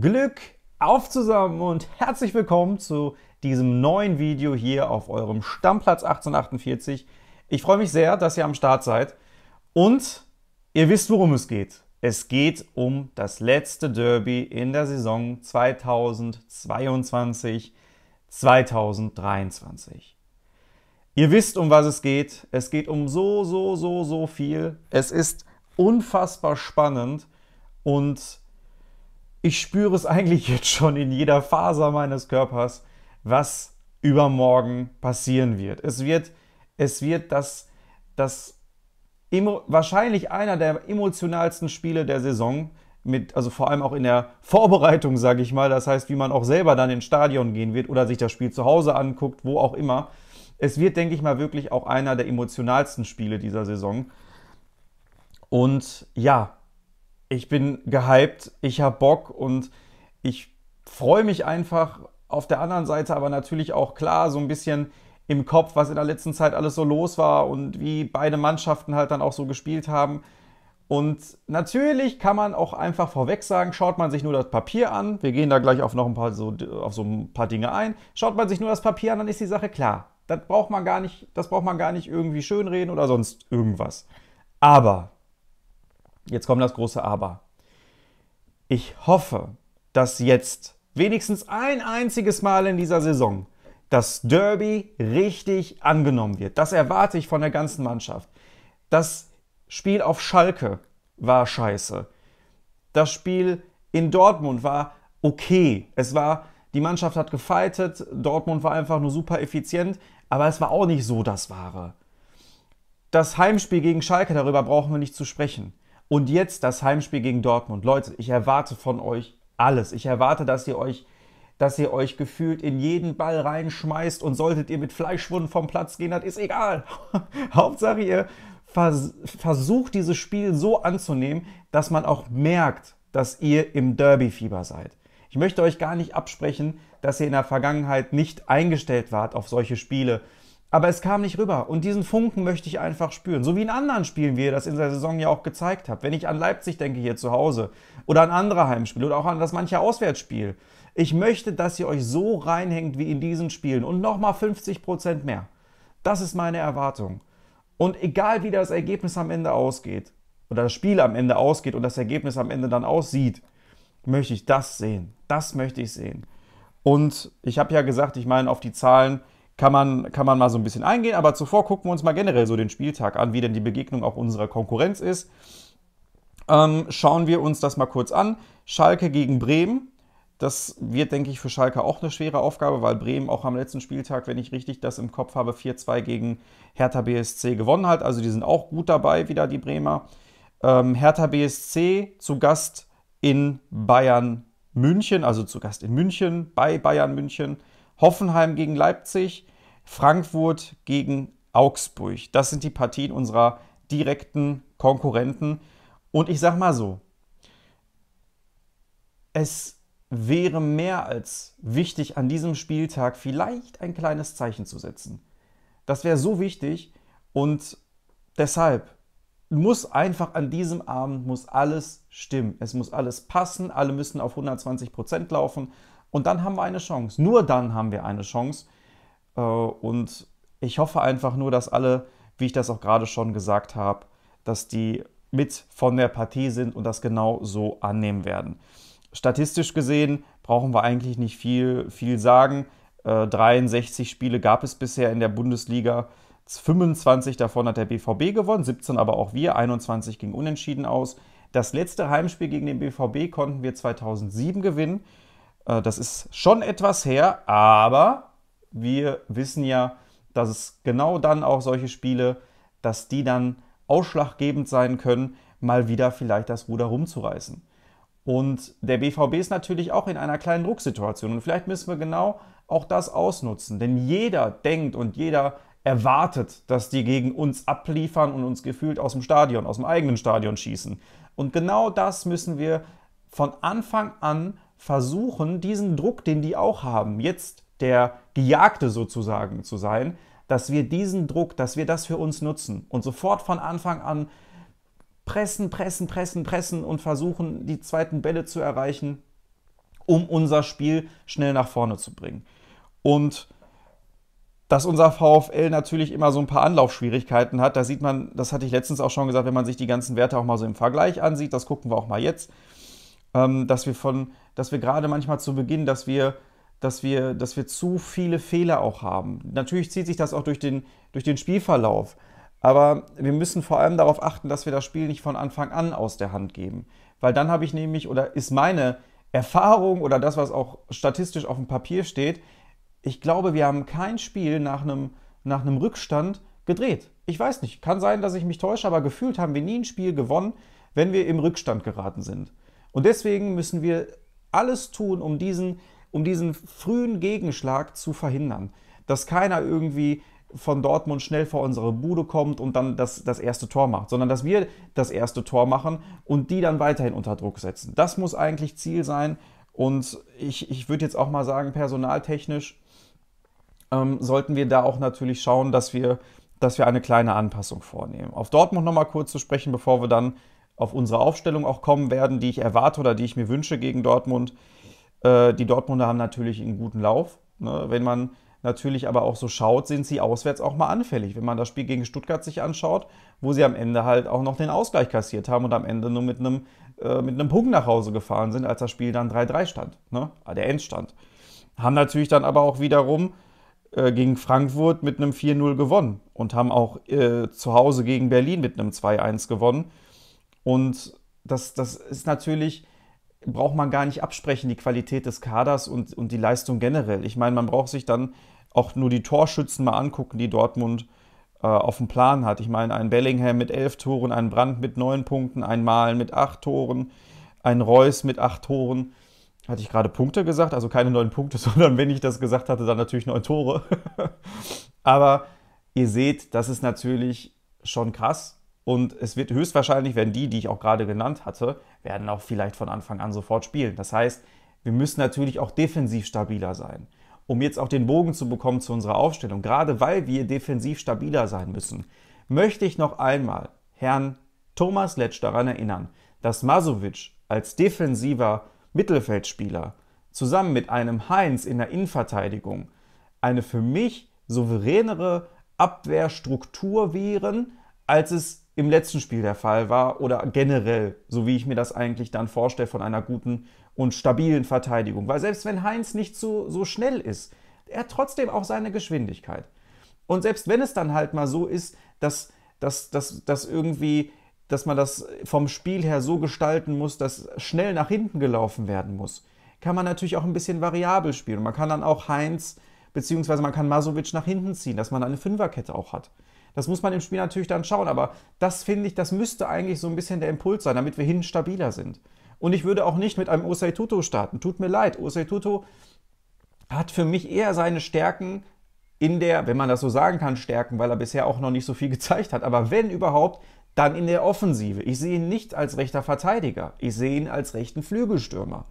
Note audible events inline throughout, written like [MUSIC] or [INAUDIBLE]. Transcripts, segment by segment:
Glück auf zusammen und herzlich willkommen zu diesem neuen Video hier auf eurem Stammplatz 1848. Ich freue mich sehr, dass ihr am Start seid und ihr wisst, worum es geht. Es geht um das letzte Derby in der Saison 2022, 2023. Ihr wisst, um was es geht. Es geht um so, so, so, so viel. Es ist unfassbar spannend und ich spüre es eigentlich jetzt schon in jeder Faser meines Körpers, was übermorgen passieren wird. Es wird, es wird das, das wahrscheinlich einer der emotionalsten Spiele der Saison, mit, also vor allem auch in der Vorbereitung, sage ich mal. Das heißt, wie man auch selber dann ins Stadion gehen wird oder sich das Spiel zu Hause anguckt, wo auch immer. Es wird, denke ich mal, wirklich auch einer der emotionalsten Spiele dieser Saison. Und ja, ich bin gehypt, ich habe Bock und ich freue mich einfach auf der anderen Seite, aber natürlich auch klar so ein bisschen im Kopf, was in der letzten Zeit alles so los war und wie beide Mannschaften halt dann auch so gespielt haben. Und natürlich kann man auch einfach vorweg sagen, schaut man sich nur das Papier an, wir gehen da gleich auf noch ein paar so, auf so ein paar Dinge ein, schaut man sich nur das Papier an, dann ist die Sache klar. Das braucht man gar nicht, das braucht man gar nicht irgendwie schönreden oder sonst irgendwas. Aber Jetzt kommt das große Aber. Ich hoffe, dass jetzt wenigstens ein einziges Mal in dieser Saison das Derby richtig angenommen wird. Das erwarte ich von der ganzen Mannschaft. Das Spiel auf Schalke war scheiße. Das Spiel in Dortmund war okay. Es war, die Mannschaft hat gefeitet, Dortmund war einfach nur super effizient, aber es war auch nicht so das Wahre. Das Heimspiel gegen Schalke, darüber brauchen wir nicht zu sprechen. Und jetzt das Heimspiel gegen Dortmund. Leute, ich erwarte von euch alles. Ich erwarte, dass ihr euch, dass ihr euch gefühlt in jeden Ball reinschmeißt und solltet ihr mit Fleischwunden vom Platz gehen, das ist egal. [LAUGHS] Hauptsache ihr vers versucht dieses Spiel so anzunehmen, dass man auch merkt, dass ihr im Derby-Fieber seid. Ich möchte euch gar nicht absprechen, dass ihr in der Vergangenheit nicht eingestellt wart auf solche Spiele, aber es kam nicht rüber. Und diesen Funken möchte ich einfach spüren. So wie in anderen Spielen, wie ihr das in der Saison ja auch gezeigt habt. Wenn ich an Leipzig denke hier zu Hause oder an andere Heimspiele oder auch an das manche Auswärtsspiel. Ich möchte, dass ihr euch so reinhängt wie in diesen Spielen und nochmal 50 Prozent mehr. Das ist meine Erwartung. Und egal wie das Ergebnis am Ende ausgeht oder das Spiel am Ende ausgeht und das Ergebnis am Ende dann aussieht, möchte ich das sehen. Das möchte ich sehen. Und ich habe ja gesagt, ich meine auf die Zahlen, kann man, kann man mal so ein bisschen eingehen. Aber zuvor gucken wir uns mal generell so den Spieltag an, wie denn die Begegnung auch unserer Konkurrenz ist. Ähm, schauen wir uns das mal kurz an. Schalke gegen Bremen. Das wird, denke ich, für Schalke auch eine schwere Aufgabe, weil Bremen auch am letzten Spieltag, wenn ich richtig das im Kopf habe, 4-2 gegen Hertha BSC gewonnen hat. Also die sind auch gut dabei, wieder die Bremer. Ähm, Hertha BSC zu Gast in Bayern München, also zu Gast in München, bei Bayern München. Hoffenheim gegen Leipzig, Frankfurt gegen Augsburg. Das sind die Partien unserer direkten Konkurrenten. Und ich sage mal so, es wäre mehr als wichtig, an diesem Spieltag vielleicht ein kleines Zeichen zu setzen. Das wäre so wichtig und deshalb muss einfach an diesem Abend muss alles stimmen. Es muss alles passen, alle müssen auf 120 Prozent laufen, und dann haben wir eine Chance. Nur dann haben wir eine Chance. Äh, und ich hoffe einfach nur, dass alle, wie ich das auch gerade schon gesagt habe, dass die mit von der Partie sind und das genau so annehmen werden. Statistisch gesehen brauchen wir eigentlich nicht viel, viel sagen. 63 äh, Spiele gab es bisher in der Bundesliga. 25 davon hat der BVB gewonnen, 17 aber auch wir, 21 ging unentschieden aus. Das letzte Heimspiel gegen den BVB konnten wir 2007 gewinnen. Äh, das ist schon etwas her, aber wir wissen ja, dass es genau dann auch solche Spiele, dass die dann ausschlaggebend sein können, mal wieder vielleicht das Ruder rumzureißen. Und der BVB ist natürlich auch in einer kleinen Drucksituation und vielleicht müssen wir genau auch das ausnutzen, denn jeder denkt und jeder erwartet, dass die gegen uns abliefern und uns gefühlt aus dem Stadion, aus dem eigenen Stadion schießen. Und genau das müssen wir von Anfang an versuchen, diesen Druck, den die auch haben, jetzt der Gejagte sozusagen zu sein, dass wir diesen Druck, dass wir das für uns nutzen und sofort von Anfang an pressen, pressen, pressen, pressen und versuchen, die zweiten Bälle zu erreichen, um unser Spiel schnell nach vorne zu bringen. Und dass unser VfL natürlich immer so ein paar Anlaufschwierigkeiten hat. Da sieht man, das hatte ich letztens auch schon gesagt, wenn man sich die ganzen Werte auch mal so im Vergleich ansieht, das gucken wir auch mal jetzt. Ähm, dass wir von, dass wir gerade manchmal zu Beginn, dass wir, dass wir, dass wir zu viele Fehler auch haben. Natürlich zieht sich das auch durch den, durch den Spielverlauf. Aber wir müssen vor allem darauf achten, dass wir das Spiel nicht von Anfang an aus der Hand geben. Weil dann habe ich nämlich, oder ist meine Erfahrung oder das, was auch statistisch auf dem Papier steht, ich glaube, wir haben kein Spiel nach einem, nach einem Rückstand gedreht. Ich weiß nicht, kann sein, dass ich mich täusche, aber gefühlt haben wir nie ein Spiel gewonnen, wenn wir im Rückstand geraten sind. Und deswegen müssen wir alles tun, um diesen, um diesen frühen Gegenschlag zu verhindern. Dass keiner irgendwie von Dortmund schnell vor unsere Bude kommt und dann das, das erste Tor macht, sondern dass wir das erste Tor machen und die dann weiterhin unter Druck setzen. Das muss eigentlich Ziel sein. Und ich, ich würde jetzt auch mal sagen, personaltechnisch ähm, sollten wir da auch natürlich schauen, dass wir, dass wir eine kleine Anpassung vornehmen. Auf Dortmund nochmal kurz zu sprechen, bevor wir dann auf unsere Aufstellung auch kommen werden, die ich erwarte oder die ich mir wünsche gegen Dortmund. Äh, die Dortmunder haben natürlich einen guten Lauf. Ne? Wenn man natürlich aber auch so schaut, sind sie auswärts auch mal anfällig. Wenn man das Spiel gegen Stuttgart sich anschaut, wo sie am Ende halt auch noch den Ausgleich kassiert haben und am Ende nur mit einem, äh, mit einem Punkt nach Hause gefahren sind, als das Spiel dann 3-3 stand, ne? ah, der Endstand. Haben natürlich dann aber auch wiederum äh, gegen Frankfurt mit einem 4-0 gewonnen und haben auch zu Hause gegen Berlin mit einem 2-1 gewonnen. Und das, das ist natürlich, braucht man gar nicht absprechen, die Qualität des Kaders und, und die Leistung generell. Ich meine, man braucht sich dann auch nur die Torschützen mal angucken, die Dortmund äh, auf dem Plan hat. Ich meine, ein Bellingham mit elf Toren, ein Brand mit neun Punkten, ein Malen mit acht Toren, ein Reus mit acht Toren. Hatte ich gerade Punkte gesagt? Also keine neun Punkte, [LAUGHS] sondern wenn ich das gesagt hatte, dann natürlich neun Tore. [LAUGHS] Aber ihr seht, das ist natürlich schon krass. Und es wird höchstwahrscheinlich werden die, die ich auch gerade genannt hatte, werden auch vielleicht von Anfang an sofort spielen. Das heißt, wir müssen natürlich auch defensiv stabiler sein. Um jetzt auch den Bogen zu bekommen zu unserer Aufstellung, gerade weil wir defensiv stabiler sein müssen, möchte ich noch einmal Herrn Thomas Letsch daran erinnern, dass Masovic als defensiver Mittelfeldspieler zusammen mit einem Heinz in der Innenverteidigung eine für mich souveränere Abwehrstruktur wären, als es im letzten Spiel der Fall war oder generell, so wie ich mir das eigentlich dann vorstelle von einer guten und stabilen Verteidigung. Weil selbst wenn Heinz nicht so, so schnell ist, er hat trotzdem auch seine Geschwindigkeit. Und selbst wenn es dann halt mal so ist, dass, dass, dass, dass irgendwie, dass man das vom Spiel her so gestalten muss, dass schnell nach hinten gelaufen werden muss, kann man natürlich auch ein bisschen variabel spielen. Man kann dann auch Heinz, beziehungsweise man kann Masovic nach hinten ziehen, dass man eine Fünferkette auch hat. Das muss man im Spiel natürlich dann schauen, aber das finde ich, das müsste eigentlich so ein bisschen der Impuls sein, damit wir hin stabiler sind. Und ich würde auch nicht mit einem Osei Tuto starten. Tut mir leid, Osei Tuto hat für mich eher seine Stärken in der, wenn man das so sagen kann, Stärken, weil er bisher auch noch nicht so viel [LAUGHS] gezeigt hat, aber wenn überhaupt, dann in der Offensive. Ich sehe ihn nicht als rechter Verteidiger, ich sehe ihn als rechten Flügelstürmer.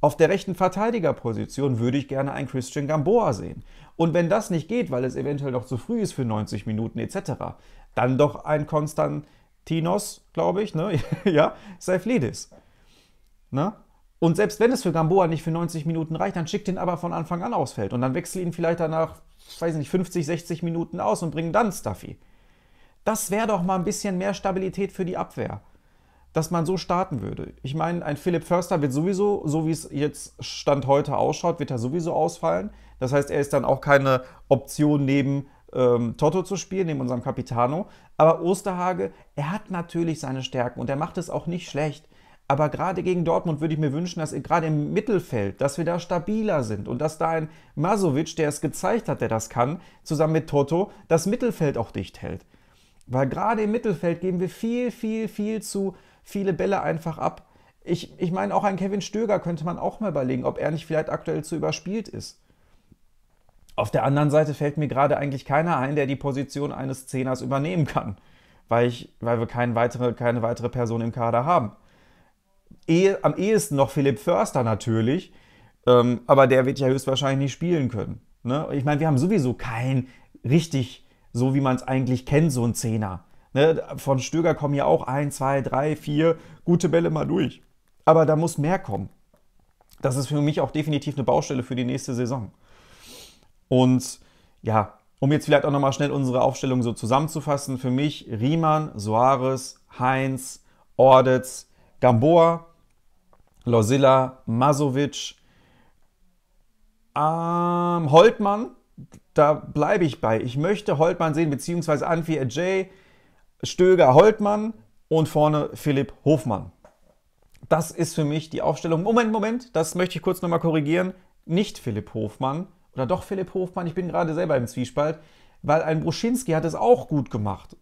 Auf der rechten Verteidigerposition würde ich gerne einen Christian Gamboa sehen. Und wenn das nicht geht, weil es eventuell noch zu früh ist für 90 Minuten etc., dann doch ein Konstantinos, glaube ich, ne? [LAUGHS] ja, Seiflidis. Ne? Und selbst wenn es für Gamboa nicht für 90 Minuten reicht, dann schickt ihn aber von Anfang an aus Feld und dann wechselt ihn vielleicht danach, weiß nicht, 50, 60 Minuten aus und bringen dann Stuffy. Das wäre doch mal ein bisschen mehr Stabilität für die Abwehr dass man so starten würde. Ich meine, ein Philipp Förster wird sowieso, so wie es jetzt Stand heute ausschaut, wird er sowieso ausfallen. Das heißt, er ist dann auch keine Option neben ähm, Toto zu spielen, neben unserem Capitano. Aber Osterhage, er hat natürlich seine Stärken und er macht es auch nicht schlecht. Aber gerade gegen Dortmund würde ich mir wünschen, dass gerade im Mittelfeld, dass wir da stabiler sind und dass da ein Masovic, der es gezeigt hat, der das kann, zusammen mit Toto, das Mittelfeld auch dicht hält. Weil gerade im Mittelfeld geben wir viel, viel, viel zu viele Bälle einfach ab. Ich, ich meine, auch ein Kevin Stöger könnte man auch mal überlegen, ob er nicht vielleicht aktuell zu überspielt ist. Auf der anderen Seite fällt mir gerade eigentlich keiner ein, der die Position eines Zehners übernehmen kann, weil, ich, weil wir keine weitere, keine weitere Person im Kader haben. Ehe, am ehesten noch Philipp Förster natürlich, ähm, aber der wird ja höchstwahrscheinlich nicht spielen können. Ne? Ich meine, wir haben sowieso keinen richtig, so wie man es eigentlich kennt, so einen Zehner. Ne, von Stöger kommen ja auch ein, zwei, drei, vier gute Bälle mal durch. Aber da muss mehr kommen. Das ist für mich auch definitiv eine Baustelle für die nächste Saison. Und ja, um jetzt vielleicht auch nochmal schnell unsere Aufstellung so zusammenzufassen, für mich Riemann, Soares, Heinz, Ordetz, Gamboa, Lozilla, Masovic, ähm, Holtmann, da bleibe ich bei. Ich möchte Holtmann sehen, beziehungsweise Anfi Ajay, Stöger Holtmann und vorne Philipp Hofmann. Das ist für mich die Aufstellung. Moment, Moment, das möchte ich kurz nochmal korrigieren. Nicht Philipp Hofmann oder doch Philipp Hofmann, ich bin gerade selber im Zwiespalt, weil ein Bruschinski hat es auch gut gemacht.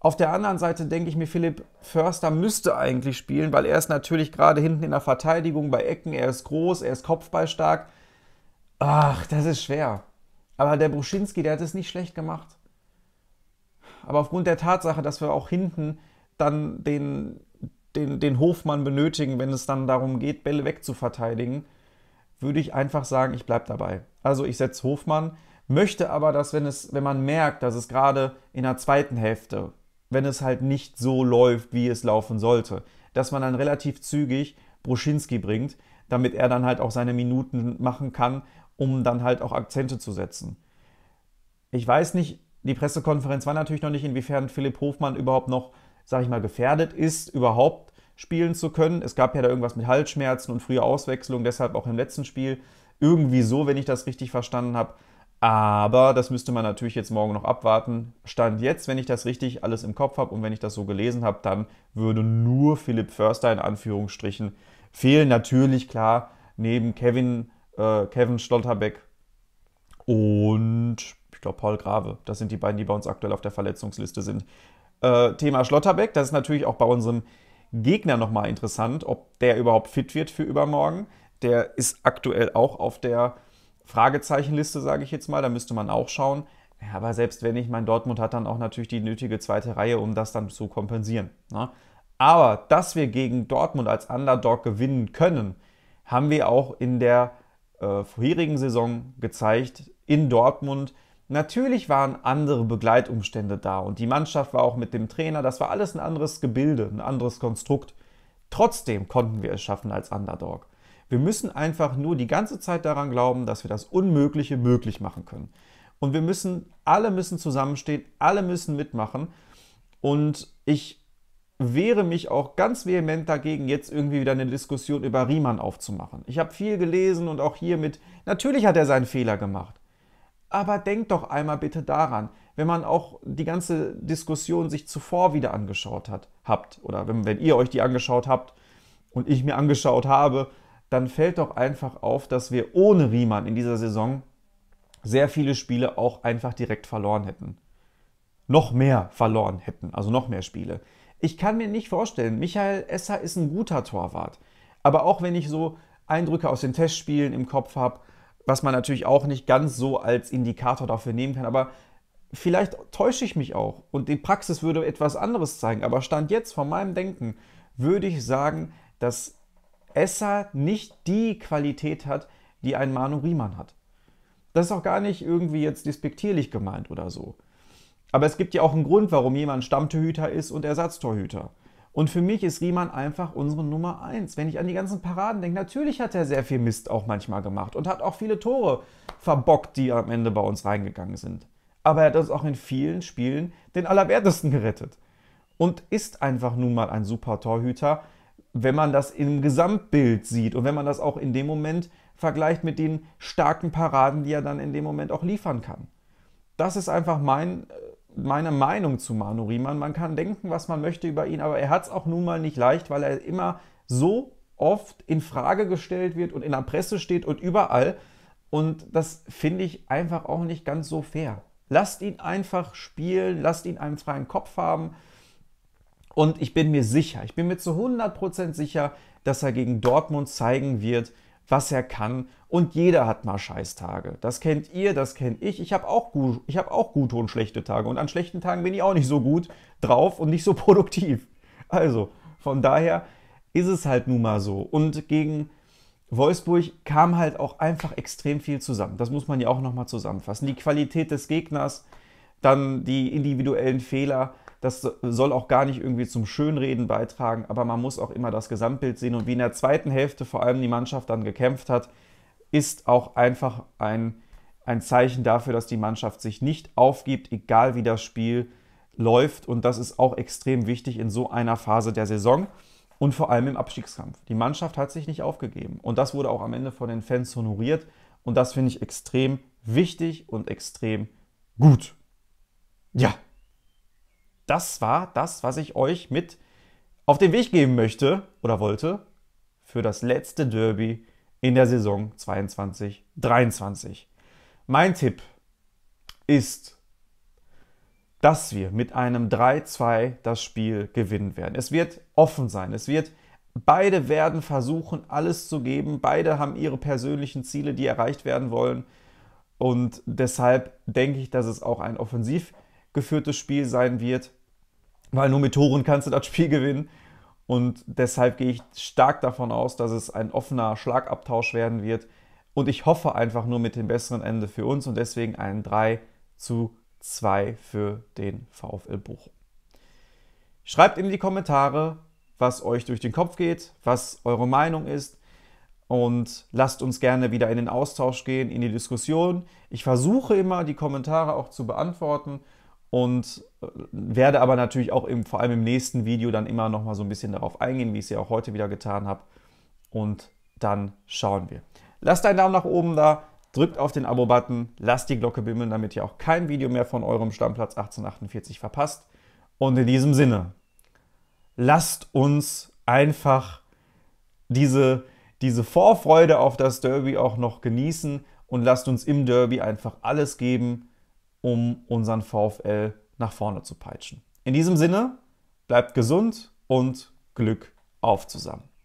Auf der anderen Seite denke ich mir, Philipp Förster müsste eigentlich spielen, weil er ist natürlich gerade hinten in der Verteidigung bei Ecken, er ist groß, er ist kopfballstark. Ach, das ist schwer. Aber der Bruschinski, der hat es nicht schlecht gemacht. Aber aufgrund der Tatsache, dass wir auch hinten dann den, den, den Hofmann benötigen, wenn es dann darum geht, Bälle wegzuverteidigen, würde ich einfach sagen, ich bleibe dabei. Also ich setze Hofmann, möchte aber, dass wenn, es, wenn man merkt, dass es gerade in der zweiten Hälfte, wenn es halt nicht so läuft, wie es laufen sollte, dass man dann relativ zügig Bruschinski bringt, damit er dann halt auch seine Minuten machen kann, um dann halt auch Akzente zu setzen. Ich weiß nicht, die Pressekonferenz war natürlich noch nicht, inwiefern Philipp Hofmann überhaupt noch, sag ich mal, gefährdet ist, überhaupt spielen zu können. Es gab ja da irgendwas mit Halsschmerzen und früher Auswechslung, deshalb auch im letzten Spiel. Irgendwie so, wenn ich das richtig verstanden habe. Aber das müsste man natürlich jetzt morgen noch abwarten. Stand jetzt, wenn ich das richtig alles im Kopf habe und wenn ich das so gelesen habe, dann würde nur Philipp Förster in Anführungsstrichen fehlen. Natürlich, klar, neben Kevin, äh, Kevin Schlotterbeck und glaube Paul Grave. Das sind die beiden, die bei uns aktuell auf der Verletzungsliste sind. Äh, Thema Schlotterbeck, das ist natürlich auch bei unserem Gegner nochmal interessant, ob der überhaupt fit wird für übermorgen. Der ist aktuell auch auf der Fragezeichenliste, sage ich jetzt mal. Da müsste man auch schauen. Ja, aber selbst wenn nicht, mein Dortmund hat dann auch natürlich die nötige zweite Reihe, um das dann zu kompensieren. Ne? Aber dass wir gegen Dortmund als Underdog gewinnen können, haben wir auch in der äh, vorherigen Saison gezeigt in Dortmund, Natürlich waren andere Begleitumstände da und die Mannschaft war auch mit dem Trainer, das war alles ein anderes Gebilde, ein anderes Konstrukt. Trotzdem konnten wir es schaffen als Underdog. Wir müssen einfach nur die ganze Zeit daran glauben, dass wir das Unmögliche möglich machen können. Und wir müssen, alle müssen zusammenstehen, alle müssen mitmachen. Und ich wehre mich auch ganz vehement dagegen, jetzt irgendwie wieder eine Diskussion über Riemann aufzumachen. Ich habe viel gelesen und auch hier mit, natürlich hat er seinen Fehler gemacht. Aber denkt doch einmal bitte daran, wenn man auch die ganze Diskussion sich zuvor wieder angeschaut hat, habt, oder wenn, wenn ihr euch die angeschaut habt und ich mir angeschaut habe, dann fällt doch einfach auf, dass wir ohne Riemann in dieser Saison sehr viele Spiele auch einfach direkt verloren hätten. Noch mehr verloren hätten, also noch mehr Spiele. Ich kann mir nicht vorstellen, Michael Esser ist ein guter Torwart. Aber auch wenn ich so Eindrücke aus den Testspielen im Kopf habe, was man natürlich auch nicht ganz so als Indikator dafür nehmen kann. Aber vielleicht täusche ich mich auch und die Praxis würde etwas anderes zeigen. Aber Stand jetzt von meinem Denken würde ich sagen, dass Essa nicht die Qualität hat, die ein Manu Riemann hat. Das ist auch gar nicht irgendwie jetzt despektierlich gemeint oder so. Aber es gibt ja auch einen Grund, warum jemand Stammtorhüter ist und Ersatztorhüter. Und für mich ist Riemann einfach unsere Nummer eins. Wenn ich an die ganzen Paraden denke, natürlich hat er sehr viel Mist auch manchmal gemacht und hat auch viele Tore verbockt, die am Ende bei uns reingegangen sind. Aber er hat uns auch in vielen Spielen den Allerwertesten gerettet. Und ist einfach nun mal ein super Torhüter, wenn man das im Gesamtbild sieht und wenn man das auch in dem Moment vergleicht mit den starken Paraden, die er dann in dem Moment auch liefern kann. Das ist einfach mein äh, meine Meinung zu Manu Riemann. Man kann denken, was man möchte über ihn, aber er hat es auch nun mal nicht leicht, weil er immer so oft in Frage gestellt wird und in der Presse steht und überall. Und das finde ich einfach auch nicht ganz so fair. Lasst ihn einfach spielen, lasst ihn einen freien Kopf haben. Und ich bin mir sicher, ich bin mir zu 100% sicher, dass er gegen Dortmund zeigen wird, was er kann. Und jeder hat mal Scheißtage. Das kennt ihr, das kenne ich. Ich habe auch, hab auch gute und schlechte Tage. Und an schlechten Tagen bin ich auch nicht so gut drauf und nicht so [LAUGHS] produktiv. Also, von daher ist es halt nun mal so. Und gegen Wolfsburg kam halt auch einfach extrem viel zusammen. Das muss man ja auch nochmal zusammenfassen. Die Qualität des Gegners, dann die individuellen Fehler das soll auch gar nicht irgendwie zum Schönreden beitragen, aber man muss auch immer das Gesamtbild sehen. Und wie in der zweiten Hälfte vor allem die Mannschaft dann gekämpft hat, ist auch einfach ein, ein Zeichen dafür, dass die Mannschaft sich nicht aufgibt, egal wie das Spiel läuft. Und das ist auch extrem wichtig in so einer Phase der Saison und vor allem im Abstiegskampf. Die Mannschaft hat sich nicht aufgegeben. Und das wurde auch am Ende von den Fans honoriert. Und das finde ich extrem wichtig und extrem gut. Ja, das war das, was ich euch mit auf den Weg geben möchte oder wollte für das letzte Derby in der Saison 22-23. Mein Tipp ist, dass wir mit einem 3-2 das Spiel gewinnen werden. Es wird offen sein. Es wird beide werden versuchen alles zu geben. Beide haben ihre persönlichen Ziele, die erreicht werden wollen und deshalb denke ich, dass es auch ein offensiv geführtes Spiel sein wird weil nur mit Toren kannst du das Spiel gewinnen. Und deshalb gehe ich stark davon aus, dass es ein offener Schlagabtausch werden wird. Und ich hoffe einfach nur mit dem besseren Ende für uns und deswegen ein 3 zu 2 für den VfL Bochum. Schreibt in die Kommentare, was euch durch den Kopf geht, was eure Meinung ist und lasst uns gerne wieder in den Austausch gehen, in die Diskussion. Ich versuche immer, die Kommentare auch zu beantworten und werde aber natürlich auch im, vor allem im nächsten Video dann immer noch mal so ein bisschen darauf eingehen, wie ich es ja auch heute wieder getan habe. Und dann schauen wir. Lasst einen Daumen nach oben da, drückt auf den Abo-Button, lasst die Glocke bimmeln, damit ihr auch kein Video mehr von eurem Stammplatz 1848 verpasst. Und in diesem Sinne, lasst uns einfach diese, diese Vorfreude auf das Derby auch noch genießen und lasst uns im Derby einfach alles geben, um unseren VfL zu nach vorne zu peitschen. In diesem Sinne, bleibt gesund und Glück auf zusammen.